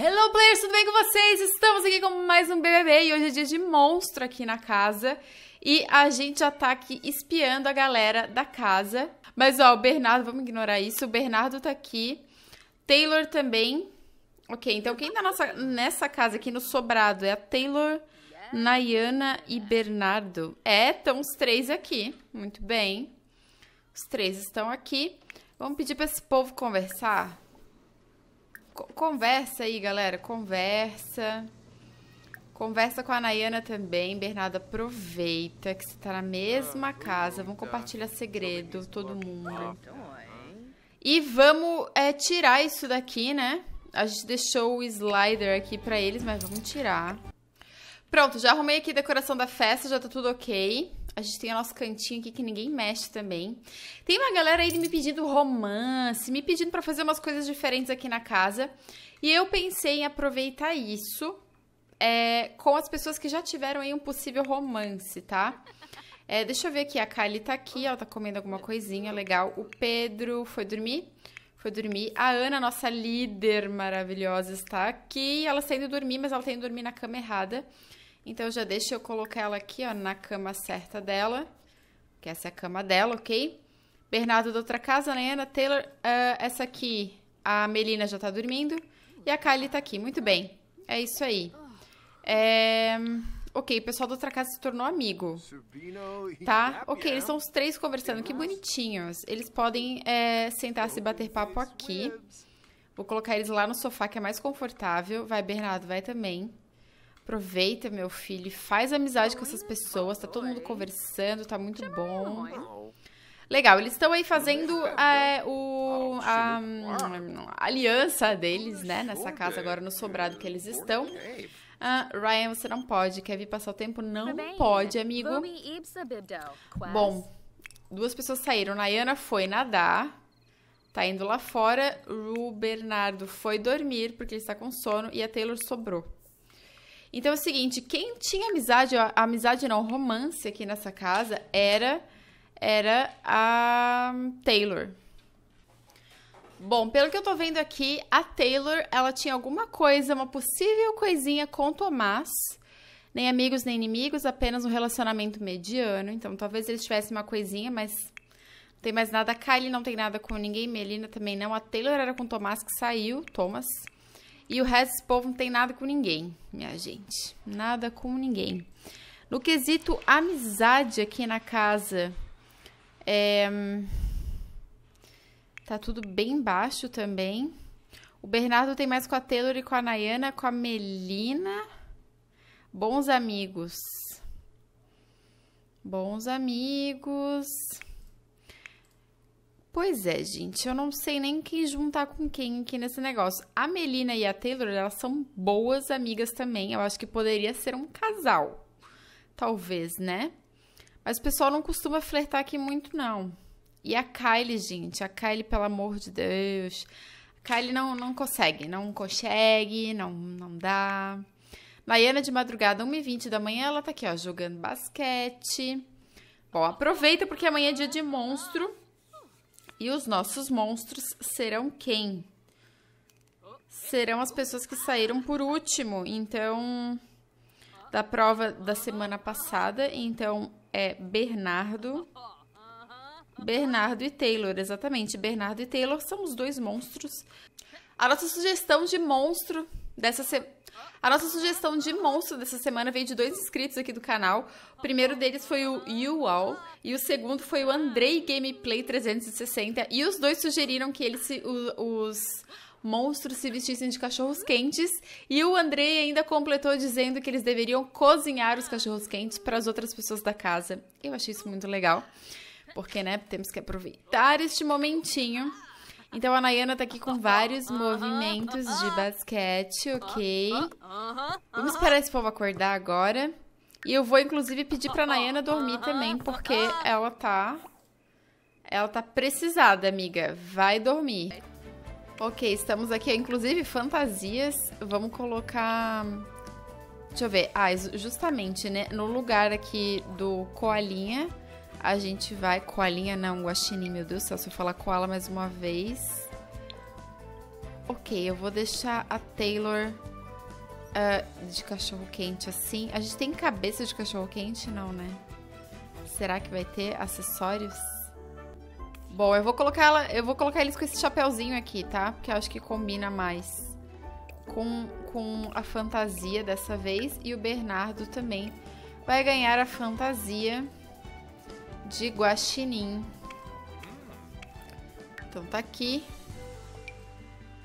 Hello players, tudo bem com vocês? Estamos aqui com mais um BBB e hoje é dia de monstro aqui na casa e a gente já tá aqui espiando a galera da casa. Mas ó, o Bernardo, vamos ignorar isso, o Bernardo tá aqui, Taylor também. Ok, então quem tá nossa, nessa casa aqui no sobrado é a Taylor, Nayana e Bernardo. É, estão os três aqui, muito bem. Os três estão aqui. Vamos pedir para esse povo conversar? conversa aí, galera. Conversa. Conversa com a Nayana também. Bernardo, aproveita que você tá na mesma ah, casa. Vamos tá. compartilhar segredo, todo mundo. Então é, e vamos é, tirar isso daqui, né? A gente deixou o slider aqui pra eles, mas vamos tirar. Pronto, já arrumei aqui a decoração da festa, já tá tudo ok. A gente tem o nosso cantinho aqui que ninguém mexe também. Tem uma galera aí me pedindo romance, me pedindo para fazer umas coisas diferentes aqui na casa. E eu pensei em aproveitar isso é, com as pessoas que já tiveram aí um possível romance, tá? É, deixa eu ver aqui, a Kylie tá aqui, ela tá comendo alguma coisinha legal. O Pedro foi dormir? Foi dormir. A Ana, nossa líder maravilhosa, está aqui. Ela está indo dormir, mas ela está indo dormir na cama errada. Então já deixa eu colocar ela aqui, ó, na cama certa dela, que essa é a cama dela, ok? Bernardo da outra casa, Lena, né? Taylor, uh, essa aqui, a Melina já tá dormindo e a Kylie tá aqui, muito bem. É isso aí. É... Ok, o pessoal da outra casa se tornou amigo, tá? Ok, eles são os três conversando, que bonitinhos. Eles podem é, sentar-se e bater papo aqui. Vou colocar eles lá no sofá, que é mais confortável. Vai, Bernardo, vai também. Aproveita, meu filho, faz amizade com essas pessoas, tá todo mundo conversando, tá muito bom. Legal, eles estão aí fazendo ah, é, o, a, ah, a, aliança deles, né, nessa casa agora no sobrado que eles estão. Ah, Ryan, você não pode, quer vir passar o tempo? Não pode, amigo. Bom, duas pessoas saíram, Nayana foi nadar, tá indo lá fora, o Bernardo foi dormir porque ele está com sono e a Taylor sobrou. Então é o seguinte, quem tinha amizade, amizade não, romance aqui nessa casa era era a Taylor. Bom, pelo que eu tô vendo aqui, a Taylor, ela tinha alguma coisa, uma possível coisinha com Tomás. Nem amigos, nem inimigos, apenas um relacionamento mediano. Então, talvez eles tivessem uma coisinha, mas não tem mais nada. A Kylie não tem nada com ninguém, Melina também não. A Taylor era com o Tomás que saiu, Thomas. E o resto desse povo não tem nada com ninguém, minha gente. Nada com ninguém. No quesito amizade aqui na casa, é... tá tudo bem baixo também. O Bernardo tem mais com a Taylor e com a Nayana, com a Melina. Bons amigos. Bons amigos. Pois é, gente, eu não sei nem quem juntar com quem aqui nesse negócio. A Melina e a Taylor, elas são boas amigas também. Eu acho que poderia ser um casal. Talvez, né? Mas o pessoal não costuma flertar aqui muito, não. E a Kylie, gente, a Kylie, pelo amor de Deus. A Kylie não, não consegue, não consegue, não, não dá. Nayana de madrugada, 1h20 da manhã, ela tá aqui, ó, jogando basquete. Bom, aproveita porque amanhã é dia de monstro. E os nossos monstros serão quem? Serão as pessoas que saíram por último. Então, da prova da semana passada. Então, é Bernardo. Bernardo e Taylor, exatamente. Bernardo e Taylor são os dois monstros. A nossa sugestão de monstro dessa semana. A nossa sugestão de monstro dessa semana veio de dois inscritos aqui do canal. O primeiro deles foi o Yual, e o segundo foi o ah. Andrei Gameplay 360. E os dois sugeriram que eles se, o, os monstros se vestissem de cachorros quentes. E o Andrei ainda completou dizendo que eles deveriam cozinhar os cachorros quentes para as outras pessoas da casa. Eu achei isso muito legal. Porque, né, temos que aproveitar este momentinho. Então a Nayana tá aqui com vários movimentos de basquete, ok? Vamos esperar esse povo acordar agora. E eu vou, inclusive, pedir pra Nayana dormir também, porque ela tá. Ela tá precisada, amiga. Vai dormir. Ok, estamos aqui, inclusive, fantasias. Vamos colocar. Deixa eu ver. Ah, justamente, né? No lugar aqui do Coalinha, a gente vai. Coalinha não, Guaxinim, meu Deus do céu. Se eu falar Koala mais uma vez. Ok, eu vou deixar a Taylor uh, de cachorro quente assim. A gente tem cabeça de cachorro quente, não, né? Será que vai ter acessórios? Bom, eu vou colocar ela, eu vou colocar eles com esse chapéuzinho aqui, tá? Porque eu acho que combina mais com, com a fantasia dessa vez e o Bernardo também vai ganhar a fantasia de guaxinim. Então tá aqui.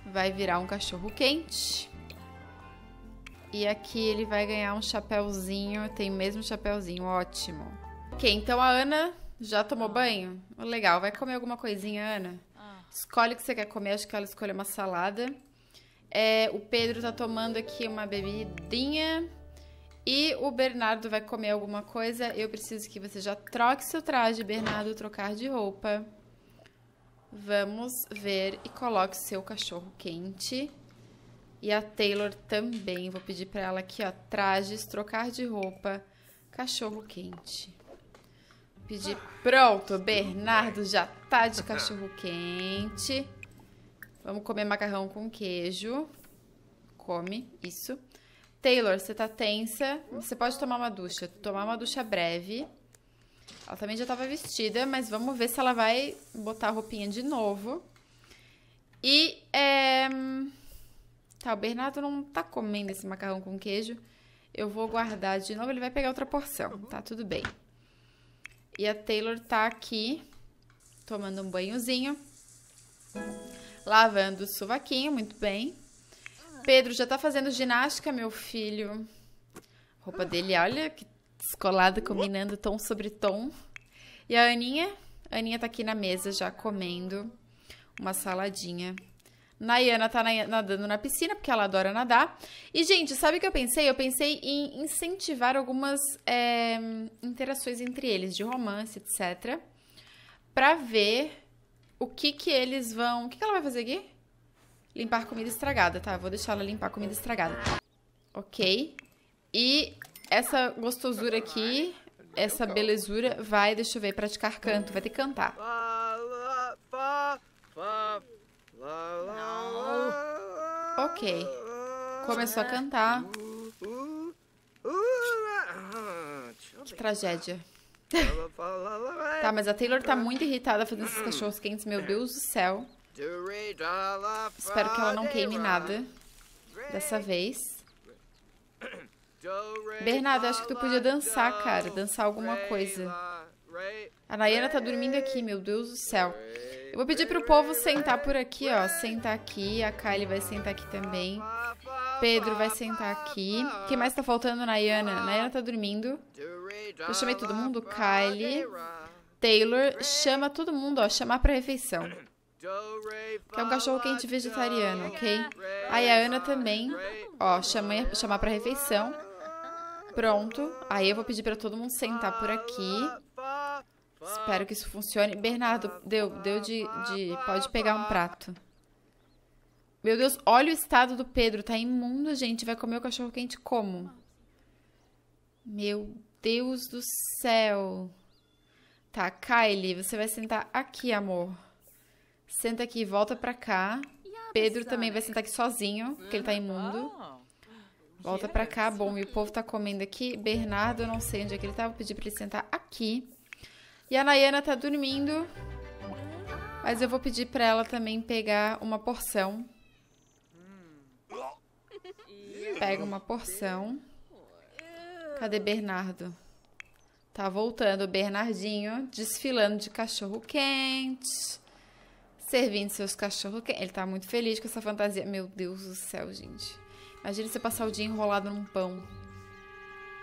Vai virar um cachorro quente. E aqui ele vai ganhar um chapéuzinho, tem mesmo chapéuzinho, ótimo. Ok, então a Ana já tomou ah. banho? Legal, vai comer alguma coisinha, Ana? Ah. Escolhe o que você quer comer, acho que ela escolheu uma salada. É, o Pedro tá tomando aqui uma bebidinha. E o Bernardo vai comer alguma coisa. Eu preciso que você já troque seu traje, Bernardo, trocar de roupa. Vamos ver e coloque seu cachorro quente. E a Taylor também. Vou pedir para ela aqui, ó, trajes, trocar de roupa, cachorro quente. Pedir. Pronto, Bernardo já tá de cachorro quente. Vamos comer macarrão com queijo. Come, isso. Taylor, você tá tensa. Você pode tomar uma ducha. Tomar uma ducha breve. Ela também já tava vestida, mas vamos ver se ela vai botar a roupinha de novo. E é... Tá, o Bernardo não tá comendo esse macarrão com queijo. Eu vou guardar de novo, ele vai pegar outra porção, tá? tá tudo bem. E a Taylor tá aqui tomando um banhozinho, lavando o sovaquinho, muito bem. Pedro já tá fazendo ginástica, meu filho. roupa dele, olha que descolada, combinando tom sobre tom. E a Aninha? A Aninha tá aqui na mesa já comendo uma saladinha Nayana tá nadando na piscina, porque ela adora nadar. E, gente, sabe o que eu pensei? Eu pensei em incentivar algumas é, interações entre eles, de romance, etc. Pra ver o que que eles vão... O que, que ela vai fazer aqui? Limpar comida estragada, tá? vou deixar ela limpar comida estragada. Ok. E essa gostosura aqui, essa belezura, vai, deixa eu ver, praticar canto. Vai ter que cantar. Ok. Uhum. Começou a cantar. Que tragédia. tá, mas a Taylor tá muito irritada fazendo esses cachorros quentes. Meu Deus do céu. Espero que ela não queime nada dessa vez. Bernardo, acho que tu podia dançar, cara. Dançar alguma coisa. A Nayana tá dormindo aqui, meu Deus do céu. Eu vou pedir pro povo sentar por aqui, ó. Sentar aqui. A Kylie vai sentar aqui também. Pedro vai sentar aqui. Quem mais tá faltando? Nayana. Nayana tá dormindo. Eu chamei todo mundo. Kylie. Taylor. Chama todo mundo, ó. Chamar pra refeição. Que é um cachorro quente vegetariano, ok? Aí a Ana também. Ó, chamei, chamar pra refeição. Pronto. Aí eu vou pedir pra todo mundo sentar por aqui. Espero que isso funcione. Bernardo, deu, deu de, de. Pode pegar um prato. Meu Deus, olha o estado do Pedro. Tá imundo, gente. Vai comer o cachorro quente como? Meu Deus do céu. Tá, Kylie, você vai sentar aqui, amor. Senta aqui, volta pra cá. Pedro também vai sentar aqui sozinho, porque ele tá imundo. Volta pra cá. Bom, e o povo tá comendo aqui. Bernardo, eu não sei onde é que ele tá. Vou pedir pra ele sentar aqui. E a Nayana tá dormindo. Ah. Mas eu vou pedir para ela também pegar uma porção. Pega uma porção. Cadê Bernardo? Tá voltando o Bernardinho, desfilando de cachorro quente. Servindo seus cachorro quentes. Ele tá muito feliz com essa fantasia. Meu Deus do céu, gente. Imagina você passar o dia enrolado num pão.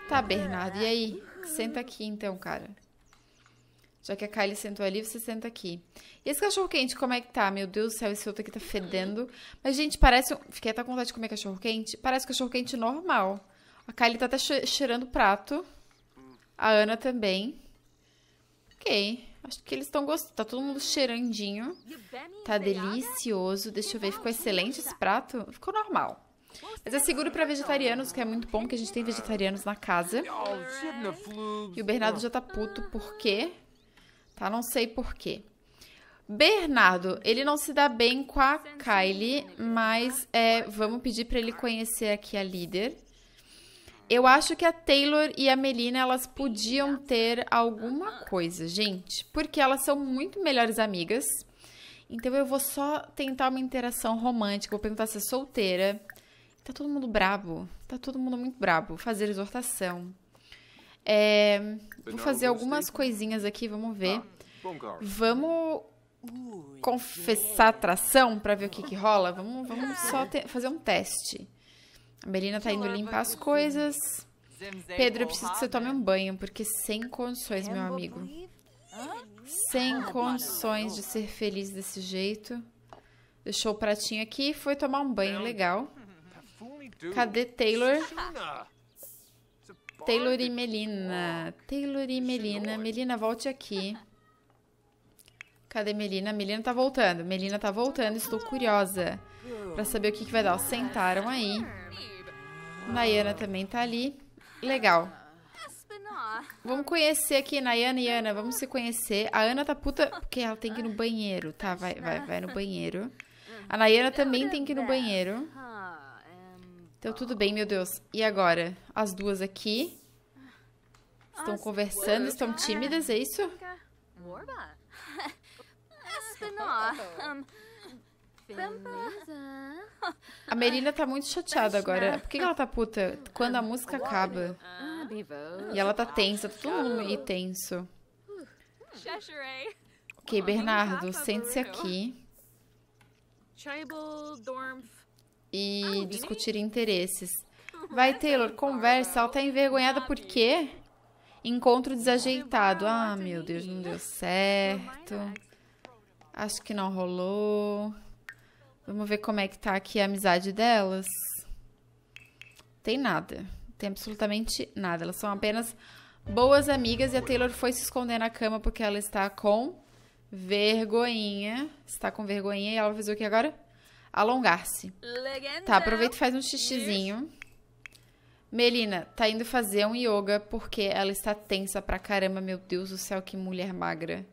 Tá, Bernardo, e aí? Ah. Senta aqui então, cara. Já que a Kylie sentou ali, você senta aqui. E esse cachorro quente, como é que tá? Meu Deus do céu, esse outro aqui tá fedendo. Mas, gente, parece. Fiquei até com vontade de comer cachorro quente. Parece um cachorro quente normal. A Kylie tá até cheirando prato. A Ana também. Ok. Acho que eles estão gostando. Tá todo mundo cheirandinho. Tá delicioso. Deixa eu ver. Ficou excelente esse prato? Ficou normal. Mas é seguro para vegetarianos, que é muito bom, que a gente tem vegetarianos na casa. E o Bernardo já tá puto porque tá? Não sei porquê. Bernardo, ele não se dá bem com a Kylie, né? mas ah, é, vamos pedir para ele ah. conhecer aqui a líder. Eu acho que a Taylor e a Melina elas podiam ter alguma ah. coisa, gente, porque elas são muito melhores amigas. Então eu vou só tentar uma interação romântica, vou perguntar se é solteira. Tá todo mundo brabo, tá todo mundo muito brabo. Fazer exortação. É, vou fazer algumas coisinhas aqui, vamos ver. Tá. Vamos confessar atração para ver o que, que rola? Vamos, vamos só fazer um teste. A Melina tá indo limpar as coisas. Pedro, eu preciso que você tome né? um banho, porque sem condições, é meu amigo. Sem condições de ser feliz desse jeito. Deixou o pratinho aqui e foi tomar um banho legal. Tá Cadê Taylor? Taylor e Melina. Taylor e Melina. Melina, volte aqui. Cadê Melina? Melina tá voltando. Melina tá voltando. Estou curiosa pra saber o que, que vai dar. Sentaram aí. Nayana também tá ali. Legal. Vamos conhecer aqui, Nayana e Ana. Vamos se conhecer. A Ana tá puta porque ela tem que ir no banheiro. Tá, vai, vai, vai no banheiro. A Nayana também tem que ir no banheiro. Então, tudo bem, meu Deus. E agora? As duas aqui estão as conversando, estão ah, tímidas, é isso? É a Merina tá muito chateada agora. Por que ela tá puta? Quando a música acaba. Ah, e ela tá tensa, tá todo mundo e tenso. Ok, Bernardo, sente-se aqui. Tribal Dorm e ah, discutir interesses. Vai, é Taylor, conversa. Ela tá envergonhada por quê? Encontro desajeitado. Ah, meu Deus, não deu certo. Acho que não rolou. Vamos ver como é que tá aqui a amizade delas. Tem nada. Tem absolutamente nada. Elas são apenas boas amigas e a Taylor foi se esconder na cama porque ela está com vergonhinha. Está com vergonhinha e ela vai fazer o que agora? alongar-se. Tá, aproveita e faz um xixizinho. Melina, tá indo fazer um yoga porque ela está tensa pra caramba. Meu Deus do céu, que mulher magra.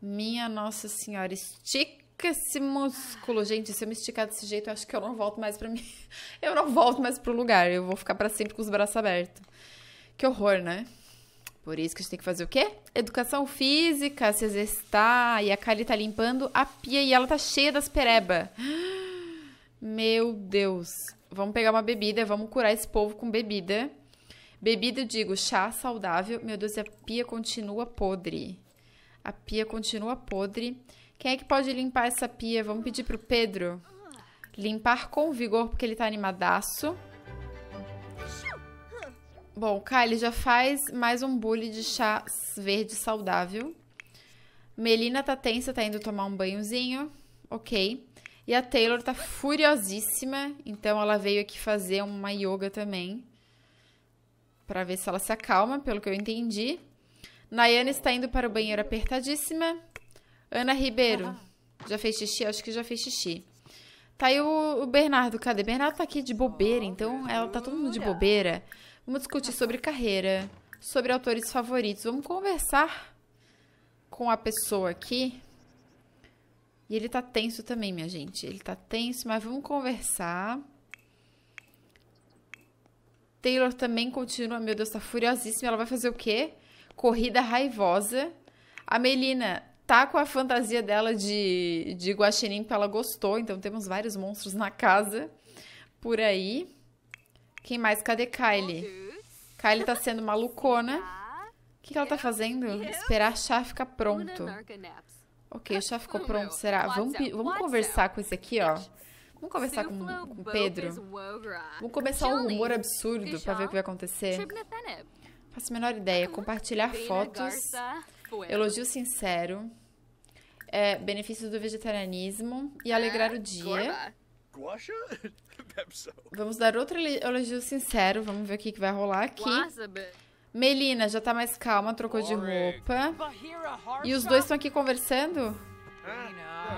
Minha Nossa Senhora, estica esse músculo. Gente, se eu me esticar desse jeito, eu acho que eu não volto mais pra mim. Eu não volto mais pro lugar. Eu vou ficar pra sempre com os braços abertos. Que horror, né? Por isso que a gente tem que fazer o quê? Educação física, se exercitar. E a Kali tá limpando a pia e ela tá cheia das pereba. Meu Deus. Vamos pegar uma bebida, vamos curar esse povo com bebida. Bebida, eu digo, chá saudável. Meu Deus, a pia continua podre. A pia continua podre. Quem é que pode limpar essa pia? Vamos pedir pro Pedro limpar com vigor, porque ele tá animadaço. Bom, Kylie já faz mais um bule de chá verde saudável. Melina tá tensa, tá indo tomar um banhozinho. Ok. E a Taylor tá furiosíssima, então ela veio aqui fazer uma yoga também. para ver se ela se acalma, pelo que eu entendi. Nayane está indo para o banheiro apertadíssima. Ana Ribeiro, ah. já fez xixi? Acho que já fez xixi. Tá aí o, o Bernardo, cadê? Bernardo tá aqui de bobeira, então ela tá todo mundo de bobeira. Vamos discutir sobre carreira, sobre autores favoritos. Vamos conversar com a pessoa aqui e ele tá tenso também, minha gente. Ele tá tenso, mas vamos conversar. Taylor também continua, meu Deus, tá furiosíssima. Ela vai fazer o quê? Corrida raivosa. A Melina tá com a fantasia dela de, de guaxinim, porque ela gostou. Então temos vários monstros na casa por aí. Quem mais? Cadê Kylie? Kylie tá sendo malucona. O que, que ela tá fazendo? Esperar a chá ficar pronto. Ok, já ficou pronto, será? Vamos, vamos conversar com esse aqui, ó. Vamos conversar com, com o Pedro. Vamos começar um humor absurdo pra ver o que vai acontecer. Faço a menor ideia. Compartilhar né, fotos. Elogio sincero. É, benefícios do vegetarianismo. E é? alegrar o dia. Vamos dar outro elogio sincero. Vamos ver o que, que vai rolar aqui. Melina já tá mais calma, trocou de roupa. E os dois estão aqui conversando?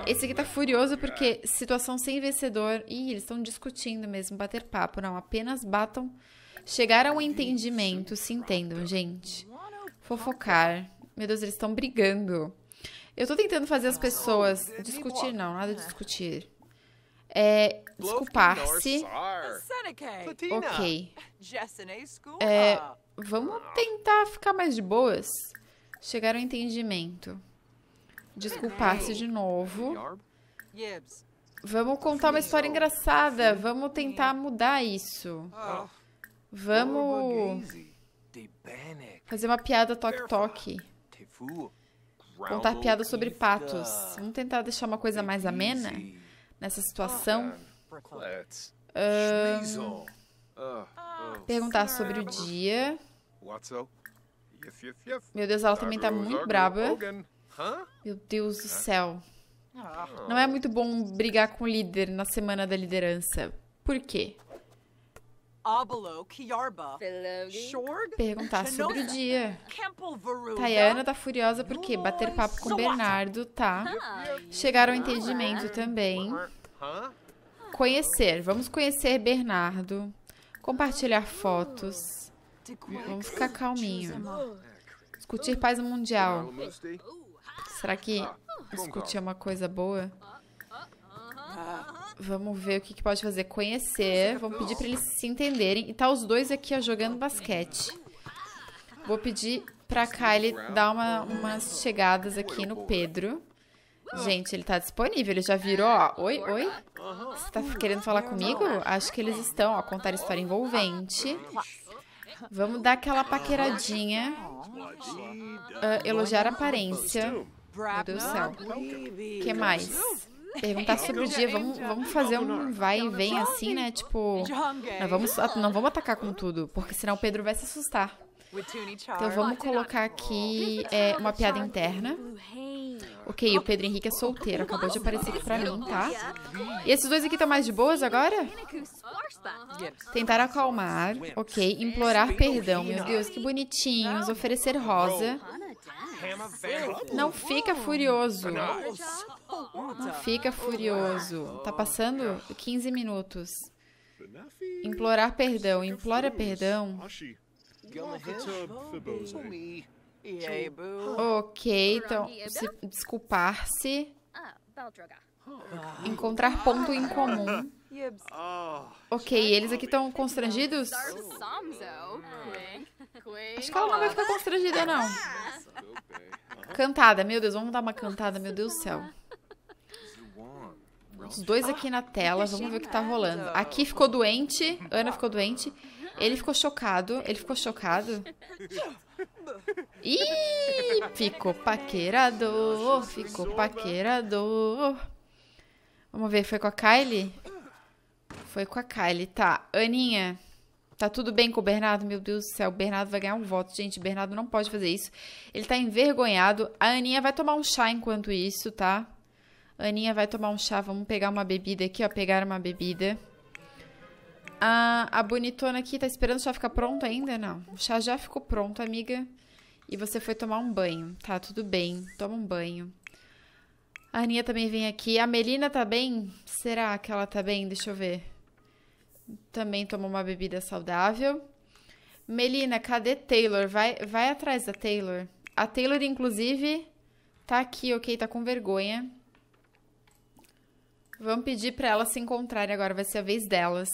É. Esse aqui tá furioso porque situação sem vencedor. Ih, eles estão discutindo mesmo, bater papo. Não, apenas batam. Chegar ao entendimento, se entendam, gente. Fofocar. Meu Deus, eles estão brigando. Eu tô tentando fazer as pessoas discutir, não, nada de discutir é, desculpar-se. Ok. É, vamos tentar ficar mais de boas. Chegar ao entendimento. Desculpar-se de novo. Vamos contar uma história engraçada. Vamos tentar mudar isso. Oh. Vamos fazer uma piada toque-toque. Contar piada sobre patos. Vamos tentar deixar uma coisa mais amena? nessa ah, situação. É. Ah, ah, perguntar sobre o dia. Meu Deus, ela também tá muito braba. Meu Deus do céu. Não é muito bom brigar com o líder na semana da liderança. Por quê? Perguntar sobre o dia. Tayana tá furiosa porque bater papo com Bernardo, tá. tá. Chegar ao entendimento também. Conhecer. Vamos conhecer Bernardo. Compartilhar fotos. Vamos ficar calminho. Discutir paz mundial. Eh? Será que ah, discutir é uma coisa boa? Vamos ver o que, que pode fazer. Conhecer. Vamos pedir para eles se entenderem. E tá os dois aqui ó, jogando basquete. Vou pedir pra Kylie dar uma, umas chegadas aqui no Pedro. Gente, ele tá disponível. Ele já virou, ó. Oi, oi? Você tá querendo falar comigo? Acho que eles estão, ó. Contar história envolvente. Vamos dar aquela paqueradinha. Uh, elogiar a aparência. Meu Deus do céu. O que mais? Perguntar sobre o é dia, vamos, vamos fazer um vai e vem assim, né? Tipo, não vamos, não vamos atacar com tudo, porque senão o Pedro vai se assustar. Então vamos colocar aqui é, uma piada interna. Ok, o Pedro Henrique é solteiro, acabou de aparecer aqui pra mim, tá? E esses dois aqui estão mais de boas agora? Tentar acalmar, ok. Implorar perdão, meu Deus, que bonitinhos. Oferecer rosa. Não fica furioso. Não fica furioso. Tá oh, passando 15 minutos. Implorar perdão. Implora perdão. Ok, então, desculpar-se. Ah. Encontrar ponto em comum. Ah. Ok, eles aqui estão constrangidos? Acho que ela não vai ficar constrangida, não. Cantada, meu Deus, vamos dar uma cantada, meu Deus do céu. Os dois aqui na tela, vamos ver o que tá rolando. Aqui ficou doente, Ana ficou doente. Ele ficou chocado, ele ficou chocado. Ih, ficou paquerador, ficou paquerador. Vamos ver, foi com a Kylie? Foi com a Kylie, tá. Aninha, Tá tudo bem com o Bernardo? Meu Deus do céu, o Bernardo vai ganhar um voto. Gente, o Bernardo não pode fazer isso. Ele tá envergonhado. A Aninha vai tomar um chá enquanto isso, tá? A Aninha vai tomar um chá. Vamos pegar uma bebida aqui, ó. Pegar uma bebida. A, a bonitona aqui tá esperando o chá ficar pronto ainda? Não. O chá já ficou pronto, amiga. E você foi tomar um banho. Tá, tudo bem. Toma um banho. A Aninha também vem aqui. A Melina tá bem? Será que ela tá bem? Deixa eu ver também toma uma bebida saudável. Melina, cadê Taylor? Vai, vai atrás da Taylor. A Taylor, inclusive, tá aqui, ok? Tá com vergonha. Vamos pedir para elas se encontrarem agora, vai ser a vez delas.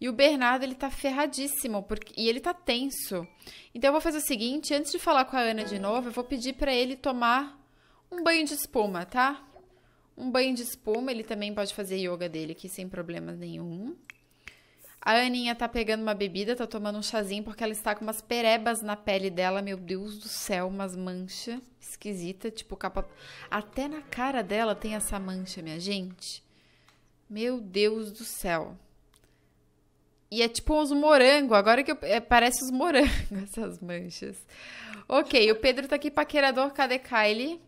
E o Bernardo, ele tá ferradíssimo, porque, e ele tá tenso. Então eu vou fazer o seguinte, antes de falar com a Ana de novo, eu vou pedir para ele tomar um banho de espuma, tá? Um banho de espuma, ele também pode fazer yoga dele aqui sem problema nenhum. A Aninha tá pegando uma bebida, tá tomando um chazinho, porque ela está com umas perebas na pele dela, meu Deus do céu, umas manchas esquisita, tipo capa. Até na cara dela tem essa mancha, minha gente. Meu Deus do céu. E é tipo uns morango, agora que eu... é, parece os morangos, essas manchas. Ok, o Pedro tá aqui, paquerador, cadê Kylie?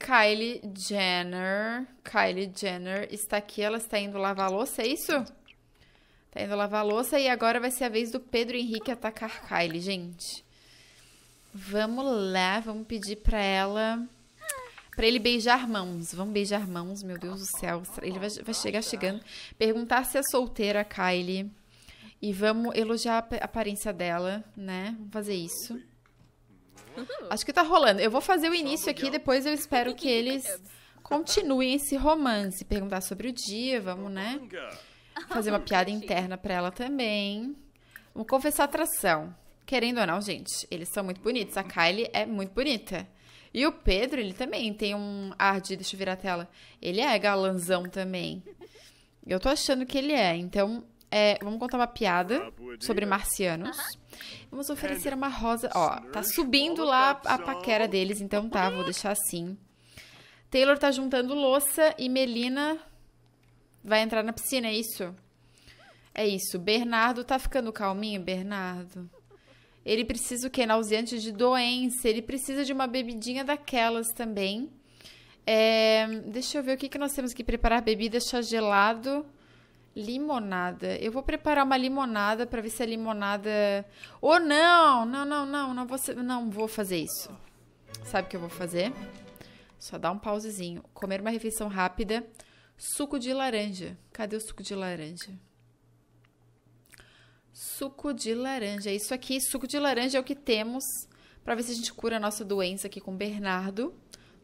Kylie Jenner. Kylie Jenner está aqui, ela está indo lavar a louça, é isso? Tá indo lavar a louça e agora vai ser a vez do Pedro Henrique atacar Kylie, gente. Vamos lá, vamos pedir pra ela. Pra ele beijar mãos. Vamos beijar mãos, meu Deus do céu. Ele vai, vai chegar chegando. Perguntar se é solteira, Kylie. E vamos elogiar a aparência dela, né? Vamos fazer isso. Acho que tá rolando. Eu vou fazer o início aqui, depois eu espero que eles continuem esse romance. Perguntar sobre o dia, vamos, né? Fazer uma piada interna pra ela também. Vamos confessar atração. Querendo ou não, gente, eles são muito bonitos. A Kylie é muito bonita. E o Pedro, ele também tem um ar de. Deixa eu virar a tela. Ele é galanzão também. Eu tô achando que ele é. Então, é, vamos contar uma piada sobre marcianos. Vamos oferecer uma rosa. Ó, tá subindo lá a paquera deles, então tá, vou deixar assim. Taylor tá juntando louça e Melina Vai entrar na piscina, é isso? É isso. Bernardo tá ficando calminho, Bernardo. Ele precisa o quê? Nauseante de doença. Ele precisa de uma bebidinha daquelas também. É, deixa eu ver o que, que nós temos que preparar. Bebida, chá gelado, limonada. Eu vou preparar uma limonada para ver se a limonada... Ou oh, não! Não, não, não. Não vou, não vou fazer isso. Sabe o que eu vou fazer? Só dar um pausezinho. Comer uma refeição rápida Suco de laranja. Cadê o suco de laranja? Suco de laranja. Isso aqui, suco de laranja é o que temos para ver se a gente cura a nossa doença aqui com Bernardo.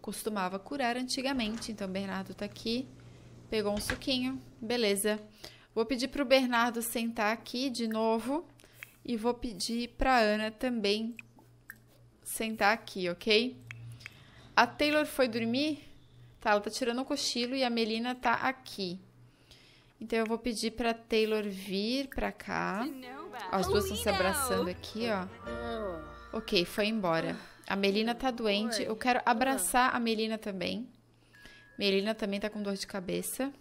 Costumava curar antigamente, então Bernardo tá aqui. Pegou um suquinho. Beleza. Vou pedir para o Bernardo sentar aqui de novo e vou pedir para Ana também sentar aqui, ok? A Taylor foi dormir? Tá, ela tá tirando o cochilo e a Melina tá aqui. Então eu vou pedir pra Taylor vir pra cá. Ó, as duas estão se abraçando aqui, ó. Ah. Ok, foi embora. A Melina tá doente. Eu quero abraçar a Melina também. Melina também tá com dor de cabeça.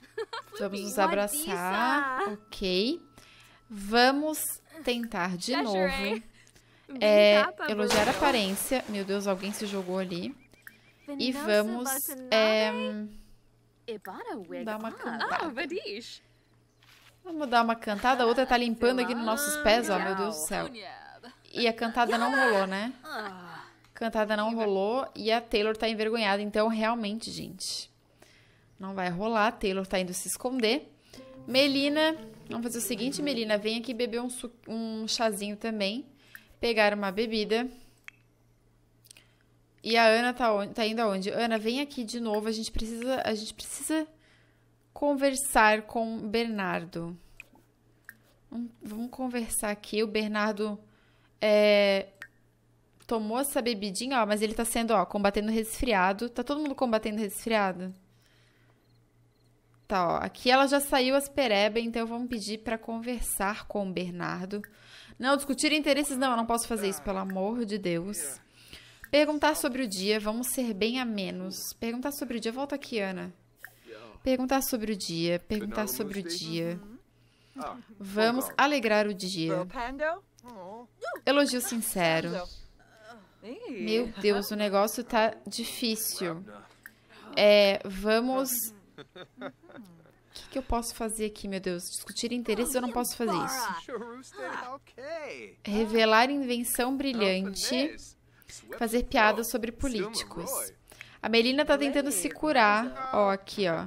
Vamos nos abraçar. Ok. Vamos tentar de novo é, tá elogiar a aparência. Meu Deus, alguém se jogou ali. E vamos é, dar uma ah, cantada. Vamos dar uma cantada. A outra tá limpando aqui nos nossos ah, pés, ó. Meu Deus do céu. E a cantada não rolou, né? Ah. Cantada não rolou e a Taylor tá envergonhada. Então, realmente, gente, não vai rolar. A Taylor tá indo se esconder. Melina, vamos fazer o seguinte, Melina. Vem aqui beber um, um chazinho também pegar uma bebida. E a Ana tá, onde, tá indo aonde? Ana, vem aqui de novo, a gente precisa, a gente precisa conversar com o Bernardo. Vamos conversar aqui. O Bernardo é, tomou essa bebidinha, ó, mas ele tá sendo, ó, combatendo resfriado. Tá todo mundo combatendo resfriado? Tá, ó. Aqui ela já saiu as perebas, então vamos pedir para conversar com o Bernardo. Não, discutir interesses, não, eu não posso fazer isso, pelo amor de Deus. Perguntar sobre o dia, vamos ser bem a menos. Perguntar sobre o dia, volta aqui, Ana. Perguntar sobre o dia, perguntar sobre o dia. Ah, vamos alegrar o dia. Elogio sincero. Meu Deus, o negócio tá difícil. É, vamos que eu posso fazer aqui, meu Deus? Discutir interesses, eu não posso fazer isso. Ah. Revelar invenção brilhante. Fazer piadas sobre políticos. A Melina tá tentando se curar. Ó, aqui, ó.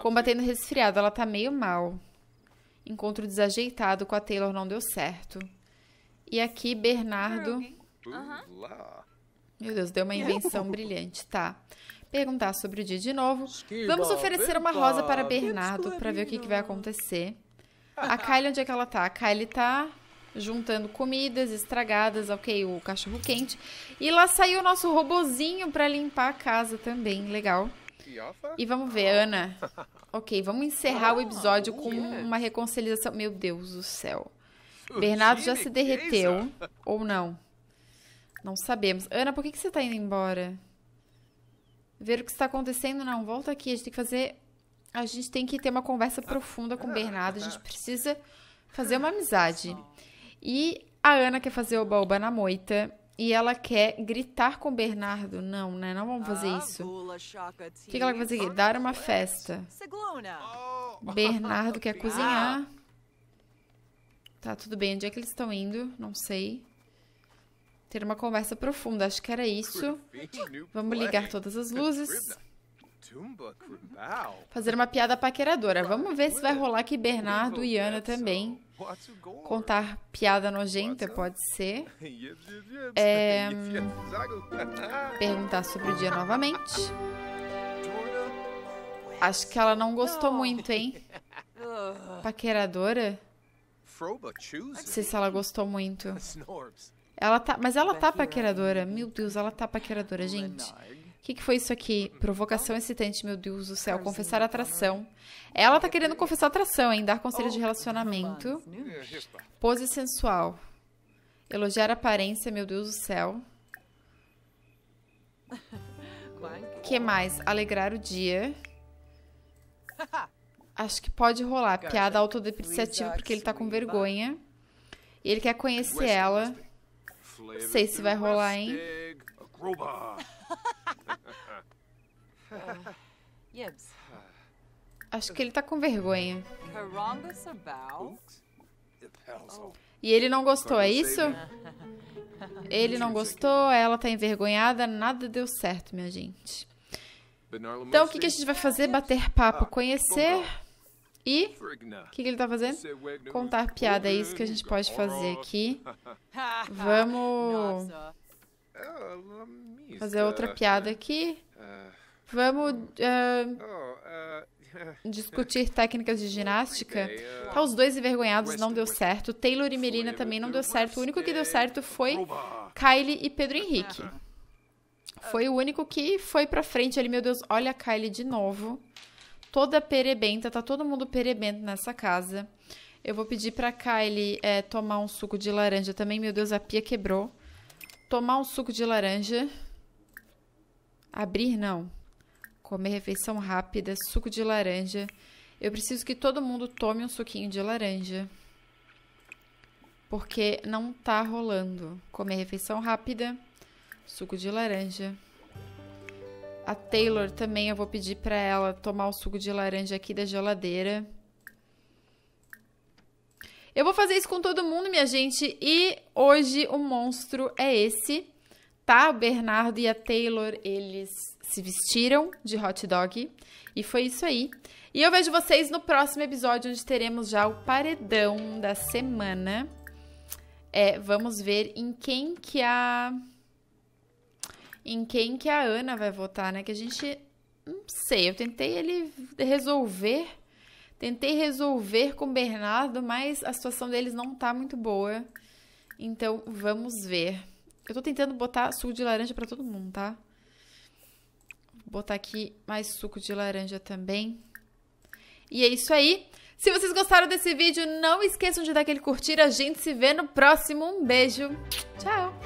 Combatendo resfriado. Ela tá meio mal. Encontro desajeitado com a Taylor não deu certo. E aqui, Bernardo. Meu Deus, deu uma invenção brilhante. Tá. Tá perguntar sobre o dia de novo. Vamos oferecer uma rosa para Bernardo para ver o que, que vai acontecer. A Kylie, onde é que ela tá? A Kylie tá juntando comidas estragadas, ok, o cachorro quente. E lá saiu o nosso robozinho para limpar a casa também, legal. E vamos ver, Ana. Ok, vamos encerrar o ah, episódio com uma reconciliação. Meu Deus do céu. Bernardo já se derreteu, ou não. Não sabemos. Ana, por que, que você tá indo embora? ver o que está acontecendo. Não, volta aqui, a gente tem que fazer. A gente tem que ter uma conversa profunda com o Bernardo. A gente precisa fazer uma amizade. E a Ana quer fazer o baúba na moita. E ela quer gritar com o Bernardo. Não, né? Não vamos fazer ah, isso. O que ela vai fazer? Dar uma festa. Oh. Bernardo quer cozinhar. Tá, tudo bem. Onde é que eles estão indo? Não sei. Ter uma conversa profunda, acho que era isso. Vamos ligar todas as luzes. Fazer uma piada paqueradora. Vamos ver se vai rolar aqui Bernardo e Ana também. Contar piada nojenta, pode ser. É... Hum, perguntar sobre o dia novamente. Acho que ela não gostou muito, hein? Paqueradora? Não sei se ela gostou muito. Ela tá, mas ela tá paqueradora. Meu Deus, ela tá paqueradora, gente. O que, que foi isso aqui? Provocação excitante, meu Deus do céu. Confessar tá, né? atração. Ela tá é querendo confessar atração, hein? Dar conselho de oh, relacionamento. Pose sensual. Elogiar aparência, meu Deus do céu. que mais? Alegrar o dia. Acho que pode rolar. Piada autodepreciativa, porque ele tá com vergonha. E ele quer conhecer ela. Sei se vai rolar, hein? Acho que ele tá com vergonha. Oh. E ele não gostou, é isso? Ele não gostou, ela tá envergonhada, nada deu certo, minha gente. Então o que, que a gente vai fazer? Bater papo, ah, conhecer e o que, que, ele tá fazendo? É Contar piada, é isso que a gente pode fazer aqui. Vamos fazer outra piada aqui. Ah. Vamos uh, discutir técnicas de ginástica. Tá os dois envergonhados, não deu certo. Taylor e Melina também não deu certo. O único que deu certo foi Kylie e Pedro Henrique. Foi o único que foi pra frente ali, meu Deus, olha a Kylie de novo toda perebenta, tá todo mundo perebento nessa casa. Eu vou pedir pra Kylie é, tomar um suco de laranja também. Meu Deus, a pia quebrou. Tomar um suco de laranja. Abrir, não. Comer refeição rápida, suco de laranja. Eu preciso que todo mundo tome um suquinho de laranja. Porque não tá rolando. Comer refeição rápida, suco de laranja. A Taylor também eu vou pedir para ela tomar o suco de laranja aqui da geladeira. Eu vou fazer isso com todo mundo, minha gente. E hoje o monstro é esse, tá? O Bernardo e a Taylor, eles se vestiram de hot dog. E foi isso aí. E eu vejo vocês no próximo episódio, onde teremos já o paredão da semana. É, vamos ver em quem que a em quem que a Ana vai votar, né? Que a gente. Não sei, eu tentei ele resolver. Tentei resolver com o Bernardo, mas a situação deles não tá muito boa. Então, vamos ver. Eu tô tentando botar suco de laranja para todo mundo, tá? Vou botar aqui mais suco de laranja também. E é isso aí. Se vocês gostaram desse vídeo, não esqueçam de dar aquele curtir. A gente se vê no próximo. Um beijo. Tchau.